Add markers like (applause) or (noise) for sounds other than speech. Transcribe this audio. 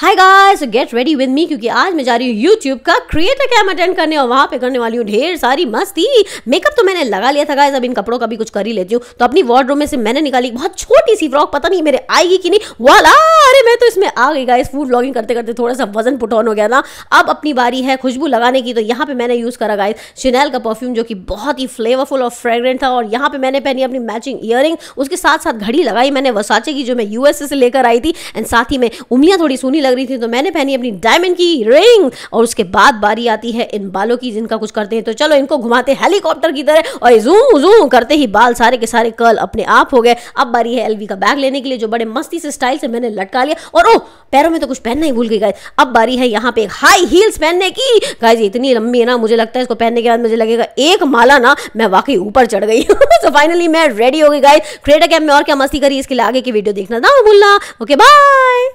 hi guys get ready with me क्योंकि आज मैं जा रही हूँ यूट्यूब का क्रिएटर कैम अटेंड करने और वहाँ पे करने वाली हूँ ढेर सारी मस्ती मेकअप तो मैंने लगा लिया था गाइस अब इन कपड़ों का भी कुछ कर ही लेती हूँ तो अपनी वार्ड में से मैंने निकाली बहुत छोटी सी फ्रॉक पता नहीं मेरे आएगी कि नहीं वाला अरे मैं तो इसमें आ गई गाइस फूड ब्लॉगिंग करते करते थोड़ा सा वजन पुटौन हो गया था अब अपनी बारी है खुशबू लगाने की तो यहाँ पे मैंने यूज़ करा गाइस शिनेल का परफ्यूम जो कि बहुत ही फ्लेवरफुल और फ्रेग्रेंट था और यहाँ पे मैंने पहनी अपनी मैचिंग ईयर उसके साथ साथ घड़ी लगाई मैंने वसाचे की जो मैं यूएसए से लेकर आई थी एंड साथ ही में उंगलियाँ थोड़ी सुनी लग रही थी तो मैंने पहनी अपनी डायमंड की रिंग और उसके बाद बारी आती है इन बालों की जिनका कुछ करते हैं तो चलो इनको घुमाते हेलीकॉप्टर की तरह और जू जू करते ही बाल सारे के सारे कल अपने आप हो गए अब बारी है एलवी का बैग लेने के लिए जो बड़े मस्ती से स्टाइल से मैंने लटका लिया और ओ पैरों में तो कुछ पहनना ही भूल गई गाइस अब बारी है यहाँ पे हाई हील्स पहनने की गाय जी इतनी लंबी है ना मुझे लगता है इसको पहनने के बाद मुझे लगेगा एक माला ना मैं वाकई ऊपर चढ़ गई तो (laughs) फाइनली मैं रेडी हो गई गाय क्रिएटर कैम में और क्या मस्ती करी इसके लिए आगे की वीडियो देखना ना भूलना ओके बाय